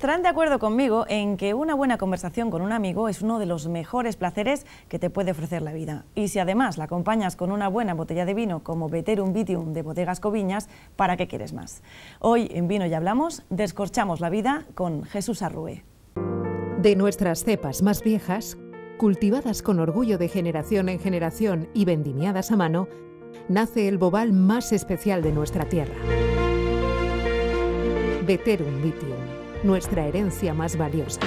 Estarán de acuerdo conmigo en que una buena conversación con un amigo es uno de los mejores placeres que te puede ofrecer la vida. Y si además la acompañas con una buena botella de vino como Veterum Vitium de Bodegas Coviñas, ¿para qué quieres más? Hoy en Vino y Hablamos descorchamos la vida con Jesús Arrué. De nuestras cepas más viejas, cultivadas con orgullo de generación en generación y vendimiadas a mano, nace el bobal más especial de nuestra tierra. Veterum Vitium nuestra herencia más valiosa.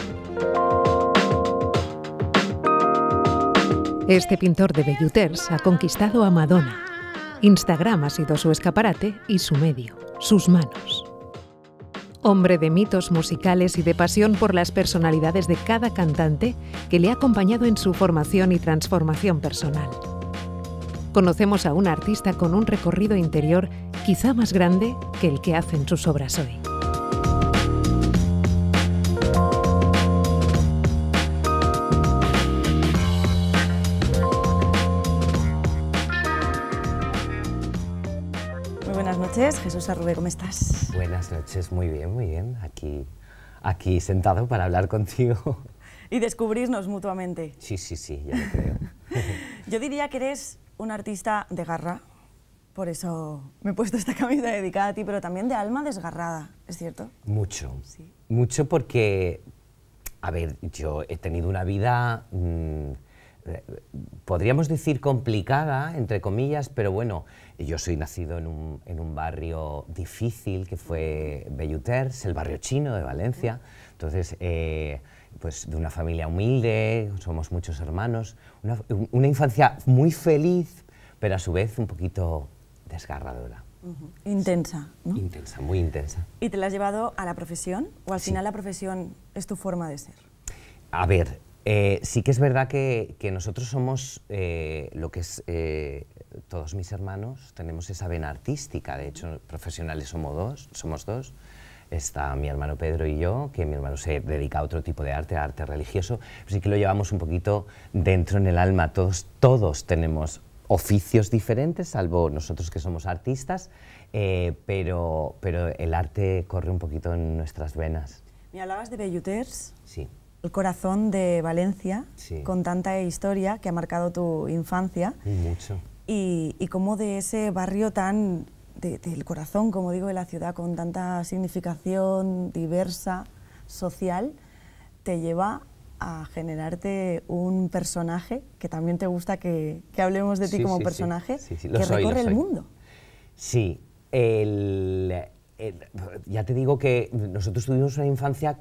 Este pintor de Belluters ha conquistado a Madonna. Instagram ha sido su escaparate y su medio, sus manos. Hombre de mitos musicales y de pasión por las personalidades de cada cantante que le ha acompañado en su formación y transformación personal. Conocemos a un artista con un recorrido interior quizá más grande que el que hacen sus obras hoy. Jesús Arrube, ¿cómo estás? Buenas noches, muy bien, muy bien. Aquí, aquí sentado para hablar contigo. Y descubrirnos mutuamente. Sí, sí, sí, ya lo creo. Yo diría que eres un artista de garra, por eso me he puesto esta camisa dedicada a ti, pero también de alma desgarrada, ¿es cierto? Mucho. Mucho porque, a ver, yo he tenido una vida... Mm, podríamos decir complicada, entre comillas, pero bueno, yo soy nacido en un, en un barrio difícil que fue Belluters, el barrio chino de Valencia, entonces, eh, pues de una familia humilde, somos muchos hermanos, una, infancia muy feliz, pero a su vez un poquito desgarradora. Intensa, ¿no? Intensa, muy intensa. ¿Y te la has llevado a la profesión? ¿O al final la profesión es tu forma de ser? A ver, eh, sí que es verdad que, nosotros somos eh, lo que es, eh, todos mis hermanos tenemos esa vena artística, de hecho profesionales somos dos, somos dos, está mi hermano Pedro y yo, que mi hermano se dedica a otro tipo de arte, arte religioso, sí que lo llevamos un poquito dentro en el alma, todos, todos tenemos oficios diferentes, salvo nosotros que somos artistas, pero, pero el arte corre un poquito en nuestras venas. ¿Me hablabas de Belluters? Sí el corazón de Valencia, con tanta historia que ha marcado tu infancia. Mucho. Y, y cómo de ese barrio tan, del corazón, como digo, de la ciudad, con tanta significación diversa, social, te lleva a generarte un personaje, que también te gusta que, hablemos de ti como personaje, que recorre el mundo. Sí, ya te digo que nosotros tuvimos una infancia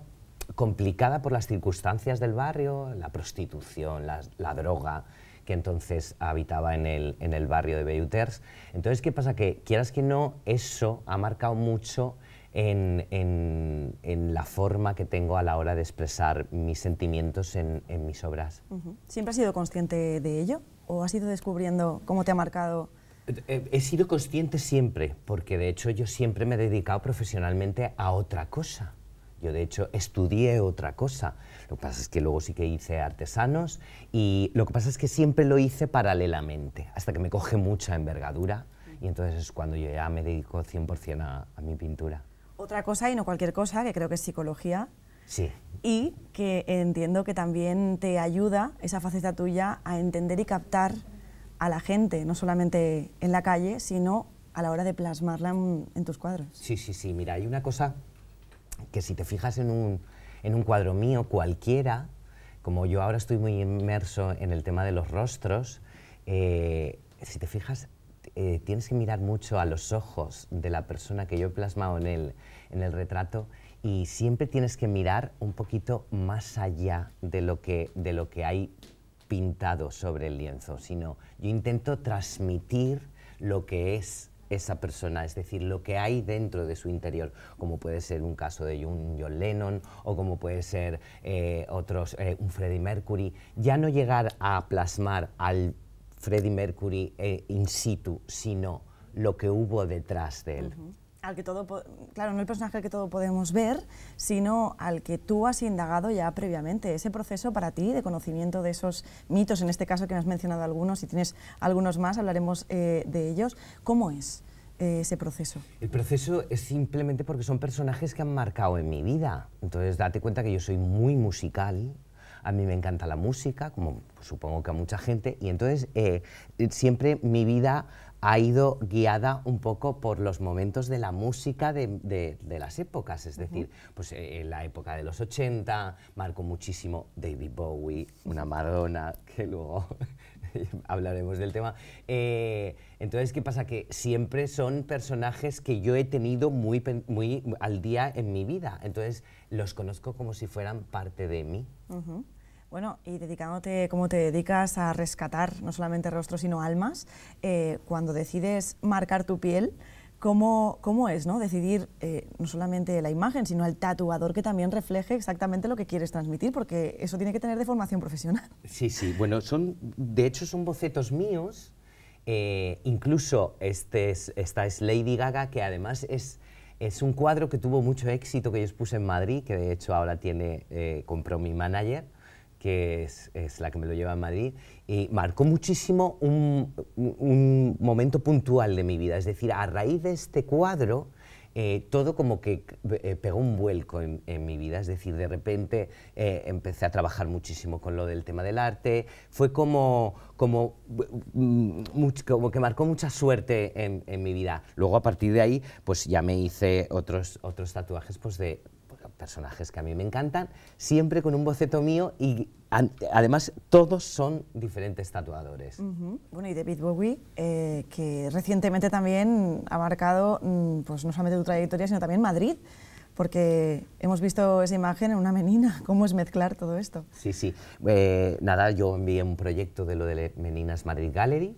complicada por las circunstancias del barrio, la prostitución, la, droga que entonces habitaba en el, barrio de Belluters. Entonces, ¿qué pasa? Que quieras que no, eso ha marcado mucho en, la forma que tengo a la hora de expresar mis sentimientos en, mis obras. ¿Siempre has sido consciente de ello? ¿O has ido descubriendo cómo te ha marcado? Eh, eh, he sido consciente siempre, porque de hecho yo siempre me he dedicado profesionalmente a otra cosa. Yo, de hecho, estudié otra cosa. Lo que pasa es que luego sí que hice artesanos y lo que pasa es que siempre lo hice paralelamente, hasta que me coge mucha envergadura y entonces es cuando yo ya me dedico 100% a, a mi pintura. Otra cosa y no cualquier cosa, que creo que es psicología. Sí. Y que entiendo que también te ayuda esa faceta tuya a entender y captar a la gente, no solamente en la calle, sino a la hora de plasmarla en, en tus cuadros. Sí, sí, sí. Mira, hay una cosa que si te fijas en un, cuadro mío, cualquiera, como yo ahora estoy muy inmerso en el tema de los rostros, eh, si te fijas, eh, tienes que mirar mucho a los ojos de la persona que yo he plasmado en el, retrato y siempre tienes que mirar un poquito más allá lo de lo que hay pintado sobre el lienzo, sino yo intento transmitir lo que es esa persona, es decir, lo que hay dentro de su interior, como puede ser un caso de John Lennon o como puede ser eh, otros, eh, un Freddie Mercury, ya no llegar a plasmar al Freddie Mercury eh, in situ, sino lo que hubo detrás de él al que todo, claro, no el personaje al que todo podemos ver, sino al que tú has indagado ya previamente. Ese proceso para ti de conocimiento de esos mitos, en este caso que me has mencionado algunos, si tienes algunos más, hablaremos eh, de ellos. ¿Cómo es eh, ese proceso? El proceso es simplemente porque son personajes que han marcado en mi vida. Entonces, date cuenta que yo soy muy musical, a mí me encanta la música, como supongo que a mucha gente, y entonces eh, siempre mi vida ha ido guiada un poco por los momentos de la música de, las épocas, es decir, pues eh, en la época de los 80 marcó muchísimo David Bowie, una Madonna, que luego hablaremos del tema. Eh, entonces, ¿qué pasa? Que siempre son personajes que yo he tenido muy, muy al día en mi vida, entonces los conozco como si fueran parte de mí. Bueno, y dedicándote como te dedicas a rescatar no solamente rostros, sino almas, eh, cuando decides marcar tu piel, ¿cómo, cómo es ¿no? decidir eh, no solamente la imagen, sino el tatuador que también refleje exactamente lo que quieres transmitir? Porque eso tiene que tener de formación profesional. Sí, sí, bueno, son, de hecho son bocetos míos, eh, incluso este esta es Lady Gaga, que además es... Es un cuadro que tuvo mucho éxito que yo expuse en Madrid, que de hecho ahora tiene, compró mi manager, que es, la que me lo lleva a Madrid, y marcó muchísimo un, momento puntual de mi vida. Es decir, a raíz de este cuadro, eh, todo como que eh, pegó un vuelco en, mi vida, es decir, de repente eh, empecé a trabajar muchísimo con lo del tema del arte, fue como, como, mm, como que marcó mucha suerte en, en, mi vida. Luego a partir de ahí, pues ya me hice otros, otros tatuajes pues, de personajes que a mí me encantan, siempre con un boceto mío y además todos son diferentes tatuadores. Bueno, y David Bowie, eh, que recientemente también ha marcado mm, pues, no solamente tu trayectoria, sino también Madrid porque hemos visto esa imagen en una menina, cómo es mezclar todo esto. Sí, sí. Eh, nada, yo envié un proyecto de lo de Meninas Madrid Gallery,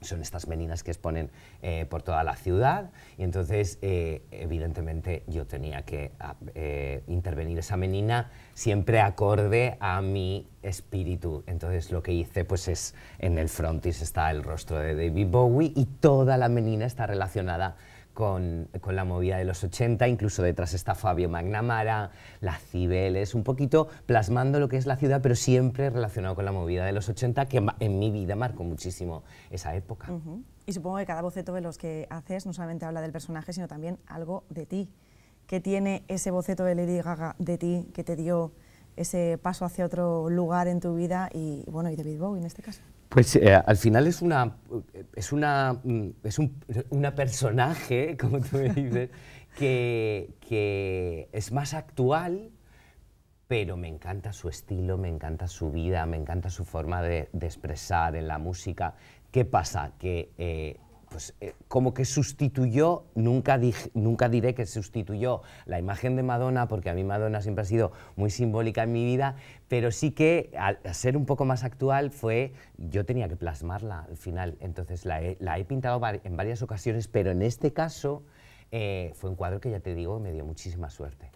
son estas meninas que exponen eh, por toda la ciudad y entonces eh, evidentemente yo tenía que ah, eh, intervenir esa menina siempre acorde a mi espíritu. Entonces lo que hice pues es en el frontis está el rostro de David Bowie y toda la menina está relacionada con, la movida de los 80, incluso detrás está Fabio Magnamara, la Cibeles, un poquito plasmando lo que es la ciudad, pero siempre relacionado con la movida de los 80, que en mi vida marcó muchísimo esa época. Y supongo que cada boceto de los que haces no solamente habla del personaje, sino también algo de ti. ¿Qué tiene ese boceto de Lady Gaga de ti que te dio ese paso hacia otro lugar en tu vida y, bueno, y David Bowie en este caso? Pues eh, al final es una eh, es una mm, es un una personaje, como tú me dices, que, que, es más actual, pero me encanta su estilo, me encanta su vida, me encanta su forma de, expresar en la música. ¿Qué pasa? Que eh, pues, eh, como que sustituyó, nunca, nunca diré que sustituyó la imagen de Madonna, porque a mí Madonna siempre ha sido muy simbólica en mi vida, pero sí que al ser un poco más actual fue, yo tenía que plasmarla al final, entonces la he, pintado en varias ocasiones, pero en este caso... Eh, fue un cuadro que ya te digo, me dio muchísima suerte.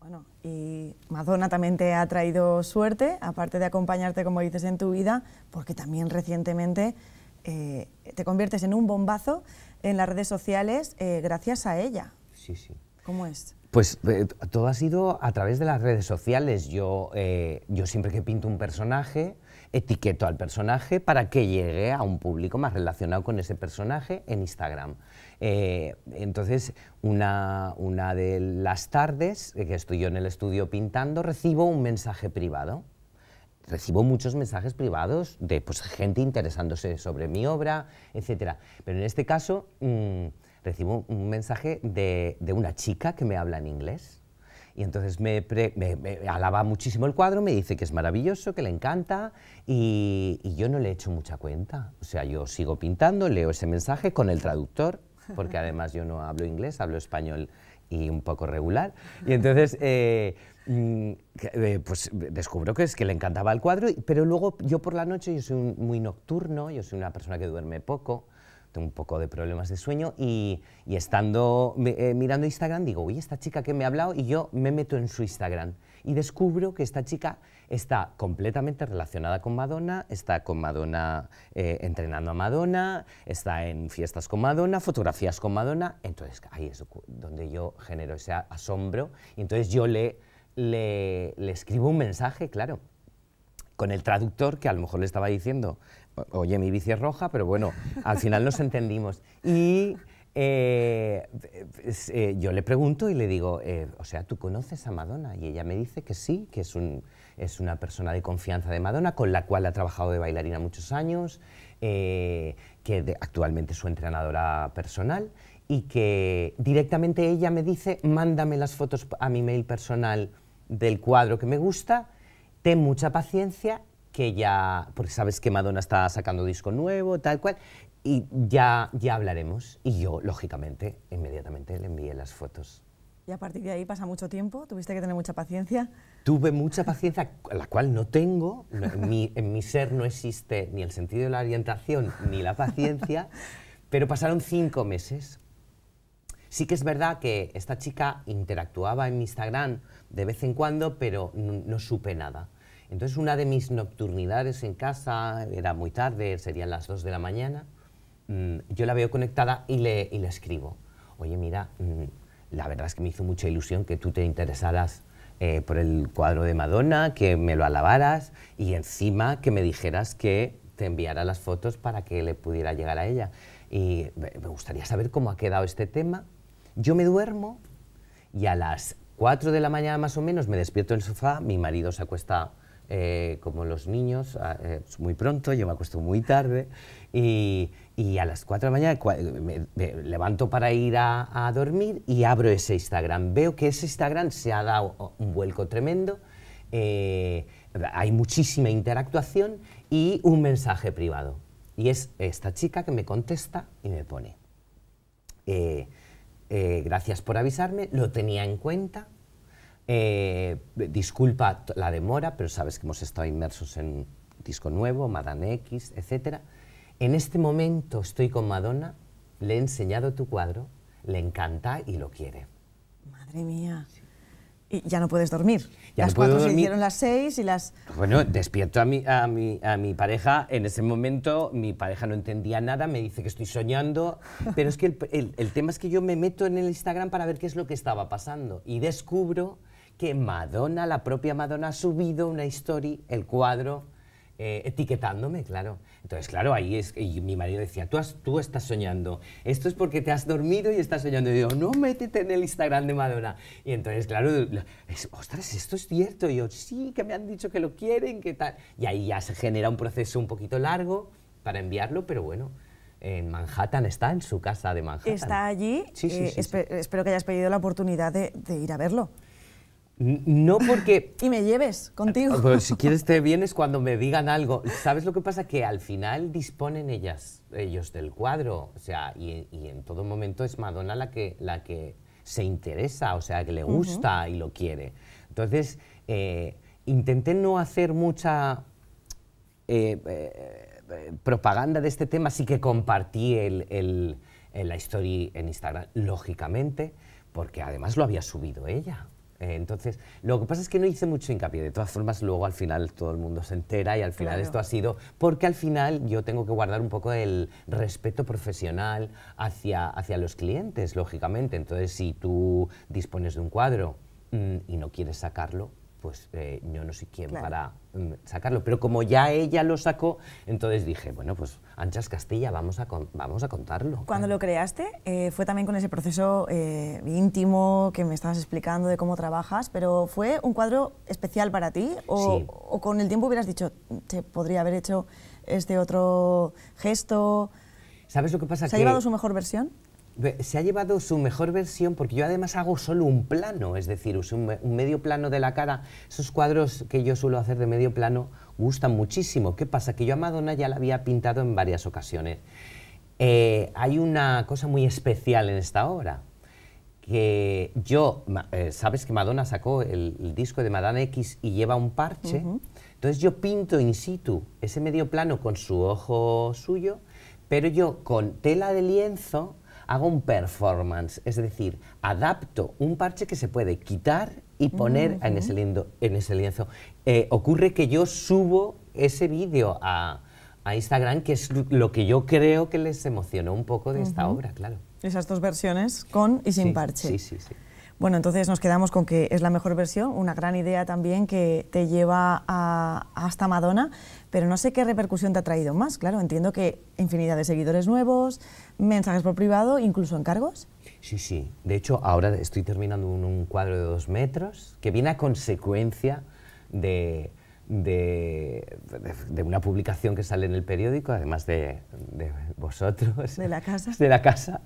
Bueno, y Madonna también te ha traído suerte, aparte de acompañarte, como dices, en tu vida, porque también recientemente eh, te conviertes en un bombazo en las redes sociales eh, gracias a ella. Sí, sí. ¿Cómo es? Pues eh, todo ha sido a través de las redes sociales. Yo, siempre que pinto un personaje, etiqueto al personaje para que llegue a un público más relacionado con ese personaje en Instagram. entonces, una, una de las tardes que estoy yo en el estudio pintando, recibo un mensaje privado recibo muchos mensajes privados de pues, gente interesándose sobre mi obra, etc. Pero en este caso mm, recibo un mensaje de, de, una chica que me habla en inglés. Y entonces me, alaba muchísimo el cuadro, me dice que es maravilloso, que le encanta, y, yo no le he hecho mucha cuenta. O sea, yo sigo pintando, leo ese mensaje con el traductor, porque además yo no hablo inglés, hablo español y un poco regular. Y entonces... Eh, Mm, eh, pues descubro que es que le encantaba el cuadro, pero luego yo por la noche, yo soy muy nocturno, yo soy una persona que duerme poco, tengo un poco de problemas de sueño y, estando eh, mirando Instagram digo, uy, esta chica que me ha hablado y yo me meto en su Instagram y descubro que esta chica está completamente relacionada con Madonna, está con Madonna eh, entrenando a Madonna, está en fiestas con Madonna, fotografías con Madonna, entonces ahí es donde yo genero ese asombro y entonces yo le le, escribo un mensaje, claro, con el traductor que a lo mejor le estaba diciendo, oye, mi bici es roja, pero bueno, al final nos entendimos. Y eh, eh, yo le pregunto y le digo, eh, o sea, ¿tú conoces a Madonna? Y ella me dice que sí, que es, es una persona de confianza de Madonna, con la cual ha trabajado de bailarina muchos años, que actualmente es su entrenadora personal y que directamente ella me dice, mándame las fotos a mi mail personal del cuadro que me gusta, ten mucha paciencia, que ya, porque sabes que Madonna está sacando disco nuevo, tal cual, y ya, ya hablaremos. Y yo, lógicamente, inmediatamente le envié las fotos. Y a partir de ahí pasa mucho tiempo, tuviste que tener mucha paciencia. Tuve mucha paciencia, la cual no tengo, en mi ser no existe ni el sentido de la orientación ni la paciencia, pero pasaron cinco meses Sí que es verdad que esta chica interactuaba en Instagram de vez en cuando, pero no, supe nada. Entonces una de mis nocturnidades en casa, era muy tarde, serían las 2 de la mañana, mm, yo la veo conectada y le, escribo, oye mira, mm, la verdad es que me hizo mucha ilusión que tú te interesaras eh, por el cuadro de Madonna, que me lo alabaras y encima que me dijeras que te enviara las fotos para que le pudiera llegar a ella. Y me gustaría saber cómo ha quedado este tema yo me duermo y a las 4 de la mañana más o menos me despierto en el sofá, mi marido se acuesta eh, como los niños ah, eh, muy pronto, yo me acuesto muy tarde y, a las 4 de la mañana me, levanto para ir a, dormir y abro ese Instagram. Veo que ese Instagram se ha dado un vuelco tremendo, eh, hay muchísima interactuación y un mensaje privado. Y es esta chica que me contesta y me pone... Eh, gracias por avisarme, lo tenía en cuenta. Eh, disculpa la demora, pero sabes que hemos estado inmersos en disco nuevo, Madame X, etc. En este momento estoy con Madonna, le he enseñado tu cuadro, le encanta y lo quiere. Madre mía y ya no puedes dormir. Ya las cuatro se hicieron las seis y las... Bueno, despierto a mi, a, mi, a mi pareja. En ese momento mi pareja no entendía nada, me dice que estoy soñando. Pero es que el, el, tema es que yo me meto en el Instagram para ver qué es lo que estaba pasando. Y descubro que Madonna, la propia Madonna, ha subido una story, el cuadro eh, etiquetándome, claro. Entonces, claro, ahí es. Y mi marido decía, tú, tú estás soñando. Esto es porque te has dormido y estás soñando. Y digo, no métete en el Instagram de Madonna. Y entonces, claro, ostras, esto es cierto. Y yo, sí, que me han dicho que lo quieren, qué tal. Y ahí ya se genera un proceso un poquito largo para enviarlo, pero bueno. En Manhattan está, en su casa de Manhattan. Está allí. Sí, eh, espero que hayas pedido la oportunidad de ir a verlo. No porque... Y me lleves contigo. Ah, pues si quieres te vienes cuando me digan algo. ¿Sabes lo que pasa? Que al final disponen ellas, ellos del cuadro. O sea, y, en todo momento es Madonna la que, la que se interesa, o sea, que le gusta y lo quiere. Entonces, eh, intenté no hacer mucha eh, eh, propaganda de este tema. Sí que compartí la historia en Instagram, lógicamente, porque además lo había subido ella. Eh, entonces, lo que pasa es que no hice mucho hincapié. De todas formas, luego al final todo el mundo se entera y al final esto ha sido... Porque al final yo tengo que guardar un poco el respeto profesional hacia, los clientes, lógicamente. Entonces, si tú dispones de un cuadro mm, y no quieres sacarlo, pues eh, yo no sé quién para mm, sacarlo. Pero como ya ella lo sacó, entonces dije, bueno, pues Anchas Castilla, vamos a, vamos a contarlo. Cuando lo creaste, eh, fue también con ese proceso eh, íntimo que me estabas explicando de cómo trabajas, pero ¿fue un cuadro especial para ti? ¿O, con el tiempo hubieras dicho, se mm, podría haber hecho este otro gesto? ¿Sabes lo que pasa? ¿Se ha llevado su mejor versión? se ha llevado su mejor versión porque yo además hago solo un plano, es decir, uso un, medio plano de la cara. Esos cuadros que yo suelo hacer de medio plano gustan muchísimo. ¿Qué pasa? Que yo a Madonna ya la había pintado en varias ocasiones. Eh, hay una cosa muy especial en esta obra, que yo, eh, sabes que Madonna sacó el, disco de Madonna X y lleva un parche, entonces yo pinto in situ ese medio plano con su ojo suyo, pero yo con tela de lienzo hago un performance, es decir, adapto un parche que se puede quitar y poner en, ese lindo, en ese lienzo. Eh, ocurre que yo subo ese vídeo a, a, Instagram, que es lo que yo creo que les emocionó un poco de esta obra, claro. Esas dos versiones, con y sin parche. Sí, sí, sí. Bueno, entonces nos quedamos con que es la mejor versión, una gran idea también que te lleva a, hasta Madonna pero no sé qué repercusión te ha traído más. Claro, entiendo que infinidad de seguidores nuevos, mensajes por privado, incluso encargos. Sí, sí. De hecho, ahora estoy terminando un, cuadro de dos metros que viene a consecuencia de, una publicación que sale en el periódico, además de, de, vosotros. De la casa. De la casa.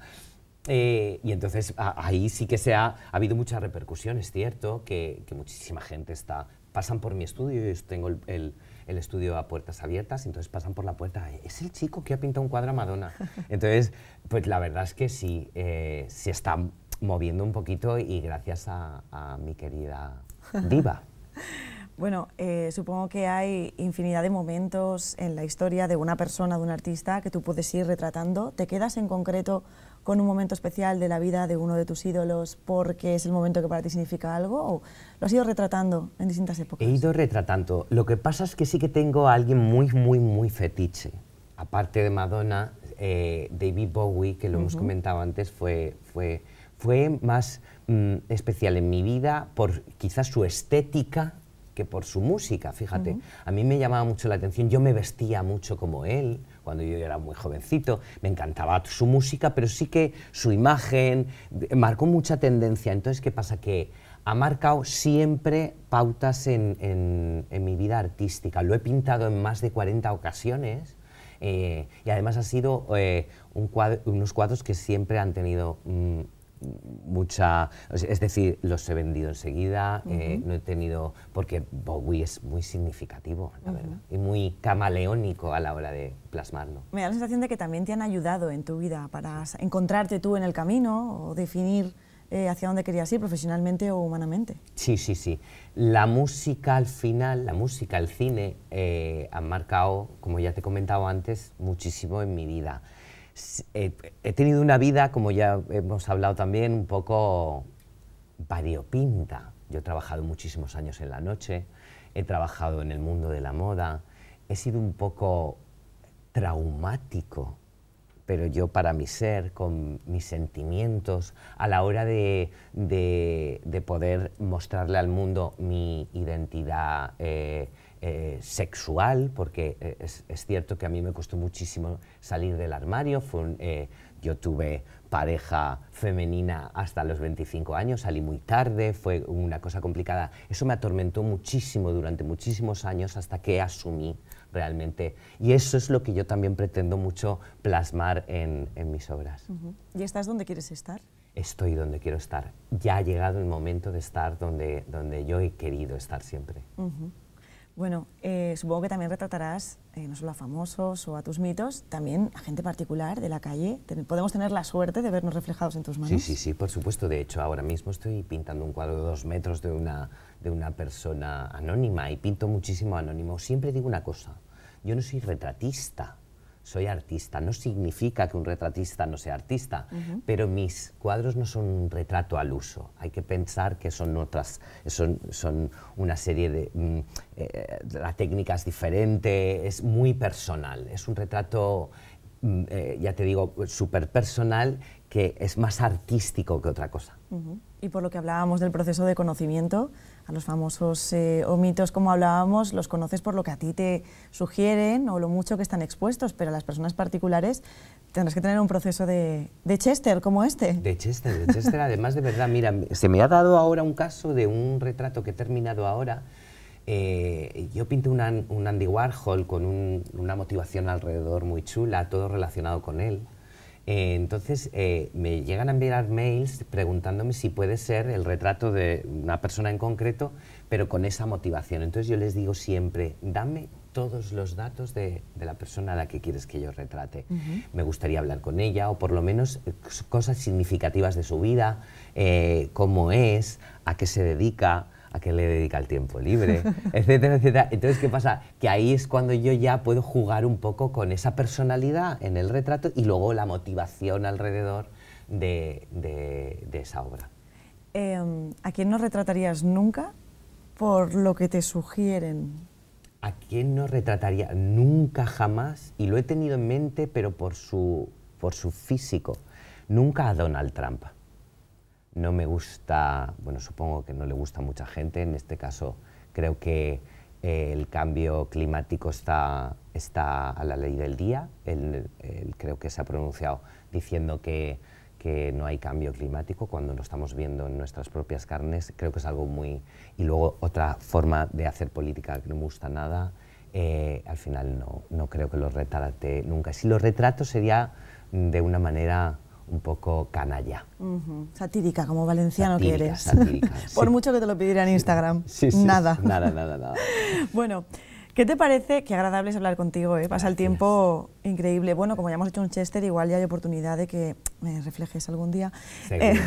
Eh, y entonces ahí sí que se ha, habido mucha repercusión, es cierto, que, muchísima gente está, pasan por mi estudio, yo tengo el, estudio a puertas abiertas, entonces pasan por la puerta, es el chico que ha pintado un cuadro a Madonna. Entonces, pues la verdad es que sí, eh, se está moviendo un poquito y gracias a, mi querida diva. Bueno, eh, supongo que hay infinidad de momentos en la historia de una persona, de un artista, que tú puedes ir retratando. ¿Te quedas en concreto con un momento especial de la vida de uno de tus ídolos porque es el momento que para ti significa algo? ¿O lo has ido retratando en distintas épocas? He ido retratando. Lo que pasa es que sí que tengo a alguien muy, muy, muy fetiche. Aparte de Madonna, eh, David Bowie, que lo hemos comentado antes, fue, fue, fue más mm, especial en mi vida por quizás su estética que por su música, fíjate. A mí me llamaba mucho la atención, yo me vestía mucho como él cuando yo era muy jovencito, me encantaba su música, pero sí que su imagen eh, marcó mucha tendencia. Entonces, ¿qué pasa? Que ha marcado siempre pautas en, mi vida artística. Lo he pintado en más de 40 ocasiones. Eh, y además ha sido eh, unos cuadros que siempre han tenido mm, mucha... Es decir, los he vendido enseguida, eh, no he tenido... Porque Bowie es muy significativo, la verdad, y muy camaleónico a la hora de plasmarlo. Me da la sensación de que también te han ayudado en tu vida para encontrarte tú en el camino o definir eh, hacia dónde querías ir, profesionalmente o humanamente. Sí, sí, sí. La música al final, la música, el cine, eh, han marcado, como ya te he comentado antes, muchísimo en mi vida. Eh, he tenido una vida, como ya hemos hablado también, un poco variopinta. Yo he trabajado muchísimos años en la noche, he trabajado en el mundo de la moda, he sido un poco traumático, pero yo para mi ser, con mis sentimientos, a la hora de, poder mostrarle al mundo mi identidad. Eh, eh, sexual, porque eh, es, cierto que a mí me costó muchísimo salir del armario. Fue eh, yo tuve pareja femenina hasta los 25 años, salí muy tarde, fue una cosa complicada. Eso me atormentó muchísimo durante muchísimos años hasta que asumí realmente. Y eso es lo que yo también pretendo mucho plasmar en, mis obras. ¿Y estás donde quieres estar? estoy donde quiero estar. Ya ha llegado el momento de estar donde, donde yo he querido estar siempre. Bueno, eh, supongo que también retratarás eh, no solo a famosos o a tus mitos, también a gente particular de la calle. ¿Podemos tener la suerte de vernos reflejados en tus manos? Sí, sí, sí, por supuesto. De hecho, ahora mismo estoy pintando un cuadro de dos metros de una, de una persona anónima y pinto muchísimo anónimo. Siempre digo una cosa, yo no soy retratista, soy artista. No significa que un retratista no sea artista, pero mis cuadros no son un retrato al uso. Hay que pensar que son otras, son, una serie de... técnicas mm, diferentes. Eh, la es diferente, es muy personal. Es un retrato, mm, eh, ya te digo, súper personal que es más artístico que otra cosa. Y por lo que hablábamos del proceso de conocimiento, a los famosos eh, o mitos, como hablábamos, los conoces por lo que a ti te sugieren o lo mucho que están expuestos, pero a las personas particulares tendrás que tener un proceso de, de Chester como este. De Chester, de Chester, además de verdad, mira, se me ha dado ahora un caso de un retrato que he terminado ahora. Eh, yo pinté un, Andy Warhol con una motivación alrededor muy chula, todo relacionado con él. Eh, entonces eh, me llegan a enviar mails preguntándome si puede ser el retrato de una persona en concreto, pero con esa motivación. Entonces yo les digo siempre, dame todos los datos de, la persona a la que quieres que yo retrate. Me gustaría hablar con ella o por lo menos eh, cosas significativas de su vida, cómo es, a qué se dedica, a qué le dedica el tiempo libre, etcétera, etcétera. Entonces, ¿qué pasa? Que ahí es cuando yo ya puedo jugar un poco con esa personalidad en el retrato y luego la motivación alrededor de, esa obra. Em, ¿A quién no retratarías nunca por lo que te sugieren? ¿A quién no retrataría nunca jamás? Y lo he tenido en mente, pero por su, por su físico. Nunca a Donald Trump no me gusta, bueno, supongo que no le gusta a mucha gente, en este caso creo que eh, el cambio climático está, está a la ley del día, él, creo que se ha pronunciado diciendo que, no hay cambio climático cuando lo estamos viendo en nuestras propias carnes, creo que es algo muy... Y luego otra forma de hacer política que no me gusta nada, eh, al final no, no creo que lo retrate nunca. Si lo retrato sería de una manera un poco canalla. Uh Satírica, como valenciano quieres. eres. Por mucho que te lo pidiera en Instagram. nada. Nada, nada, nada. bueno, ¿qué te parece? Qué agradable es hablar contigo, ¿eh? pasa el tiempo increíble. Bueno, como ya hemos hecho un Chester, igual ya hay oportunidad de que me reflejes algún día. Eh,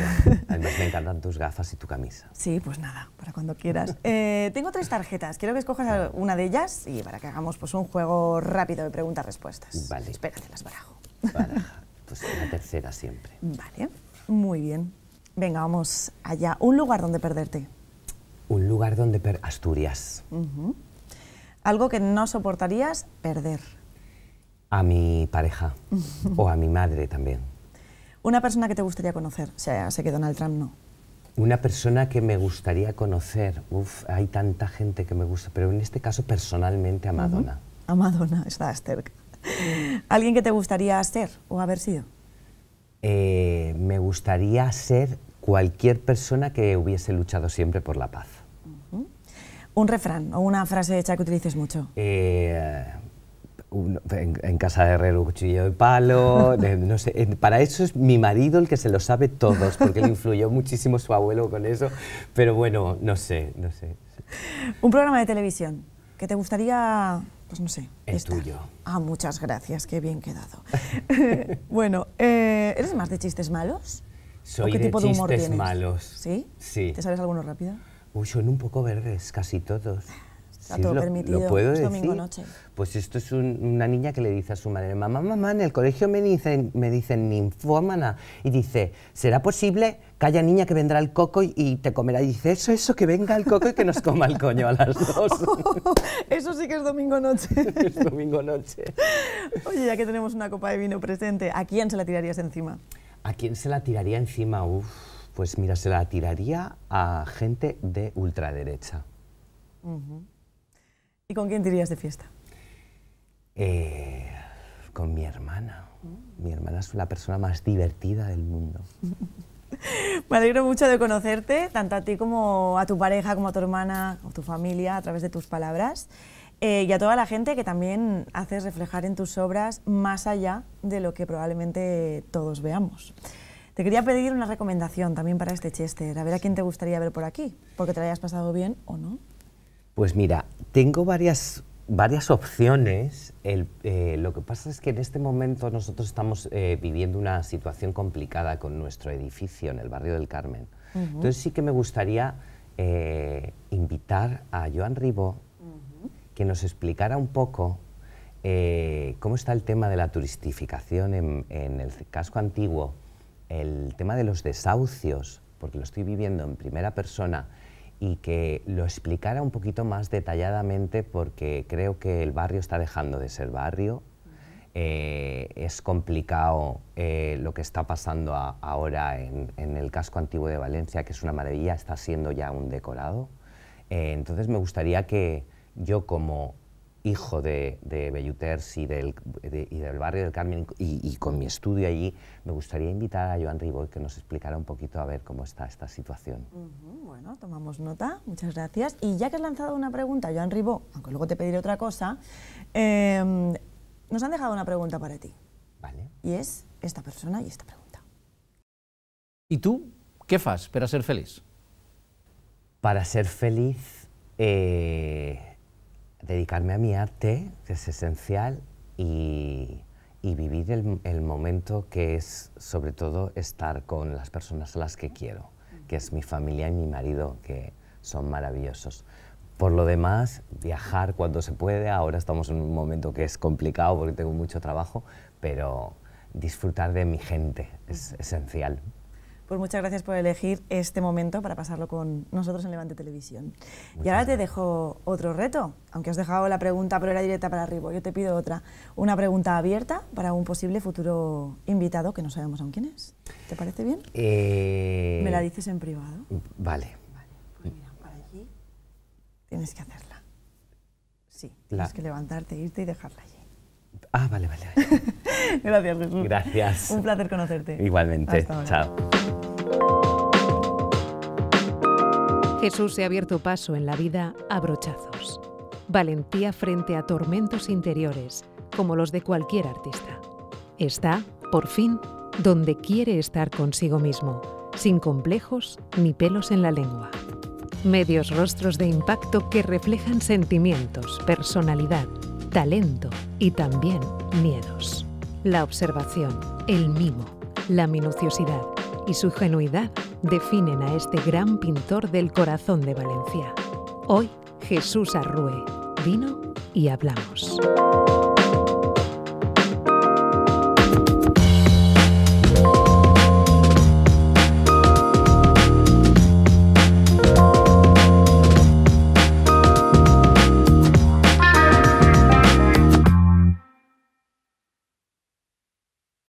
me encantan tus gafas y tu camisa. Sí, pues nada, para cuando quieras. Eh, tengo tres tarjetas, quiero que escojas una de ellas y para que hagamos pues, un juego rápido de preguntas-respuestas. Vale. Espérate, las barajo. Pues la tercera siempre. Vale, muy bien. Venga, vamos allá. Un lugar donde perderte. Un lugar donde perder Asturias. Algo que no soportarías perder. A mi pareja o a mi madre también. Una persona que te gustaría conocer. O sea, sé que Donald Trump no. Una persona que me gustaría conocer. Uf, hay tanta gente que me gusta, pero en este caso personalmente a Madonna. A Madonna, está cerca. ¿Alguien que te gustaría ser o haber sido? Eh, me gustaría ser cualquier persona que hubiese luchado siempre por la paz. ¿Un refrán o una frase hecha que utilices mucho? Eh, en, casa de herrero cuchillo de palo, no sé, para eso es mi marido el que se lo sabe todos, porque le influyó muchísimo su abuelo con eso, pero bueno, no sé, no sé. Un programa de televisión que te gustaría pues no sé. Es tuyo. Ah, muchas gracias, qué bien quedado. bueno, eh, ¿eres más de chistes malos? Soy qué tipo de chistes humor malos. ¿Sí? Sí. ¿Te sabes alguno rápido? Uy, son un poco verdes, casi todos. Está lo, puedo Pues esto es una niña que le dice a su madre, mamá, mamá, en el colegio me dicen, me dicen ninfómana. Y dice, ¿será posible? que haya niña que vendrá el coco y, te comerá. Y dice, eso, eso, que venga el coco y que nos coma el coño a las dos. eso sí que es domingo noche. es domingo noche. Oye, ya que tenemos una copa de vino presente, ¿a quién se la tirarías encima? ¿A quién se la tiraría encima? Uf, pues mira, se la tiraría a gente de ultraderecha. ¿Y con quién dirías de fiesta? Eh, con mi hermana. Mi hermana es la persona más divertida del mundo. Me alegro mucho de conocerte, tanto a ti como a tu pareja, como a tu hermana, a tu familia, a través de tus palabras. Eh, y a toda la gente que también haces reflejar en tus obras más allá de lo que probablemente todos veamos. Te quería pedir una recomendación también para este Chester, a ver a quién te gustaría ver por aquí, porque te lo hayas pasado bien o no. Pues mira, tengo varias, opciones. Eh, lo que pasa es que en este momento nosotros estamos eh, viviendo una situación complicada con nuestro edificio en el barrio del Carmen. Entonces sí que me gustaría eh, invitar a Joan Ribó que nos explicara un poco cómo está el tema de la turistificación en el casco antiguo, el tema de los desahucios, porque lo estoy viviendo en primera persona y que lo explicara un poquito más detalladamente porque creo que el barrio está dejando de ser barrio. Eh, es complicado eh, lo que está pasando ahora en, el casco antiguo de Valencia, que es una maravilla, está siendo ya un decorado. Eh, entonces me gustaría que yo como hijo de, Belluters y del, barrio del Carmen, y, con mi estudio allí, me gustaría invitar a Joan Ribó que nos explicara un poquito a ver cómo está esta situación. bueno, tomamos nota, muchas gracias. Y ya que has lanzado una pregunta, Joan Ribó, aunque luego te pediré otra cosa, em, nos han dejado una pregunta para ti. Vale. Y es esta persona y esta pregunta. ¿Y tú qué haces para ser feliz? Para ser feliz... Eh, dedicarme a mi arte, es esencial, y, vivir el, el, momento que es, sobre todo, estar con las personas a las que quiero, que es mi familia y mi marido, que son maravillosos. Por lo demás, viajar cuando se puede, ahora estamos en un momento que es complicado porque tengo mucho trabajo, pero disfrutar de mi gente es esencial. Pues muchas gracias por elegir este momento para pasarlo con nosotros en Levante Televisión. y ahora te dejo otro reto, aunque has dejado la pregunta, pero era directa para arriba. Yo te pido otra, una pregunta abierta para un posible futuro invitado que no sabemos aún quién es. ¿Te parece bien? Eh, Me la dices en privado. Vale. pues mira, para allí tienes que hacerla. Sí, tienes que levantarte, irte y dejarla allí. Ah, vale, vale. Gracias, Jesús. Gracias. Un placer conocerte. Igualmente. Chao. Jesús se ha abierto paso en la vida a brochazos. Valentía frente a tormentos interiores, como los de cualquier artista. Está, por fin, donde quiere estar consigo mismo, sin complejos ni pelos en la lengua. Medios rostros de impacto que reflejan sentimientos, personalidad, talento y también miedos. La observación, el mimo, la minuciosidad y su genuidad definen a este gran pintor del corazón de Valencia. Hoy, Jesús Arrue. Vino y hablamos.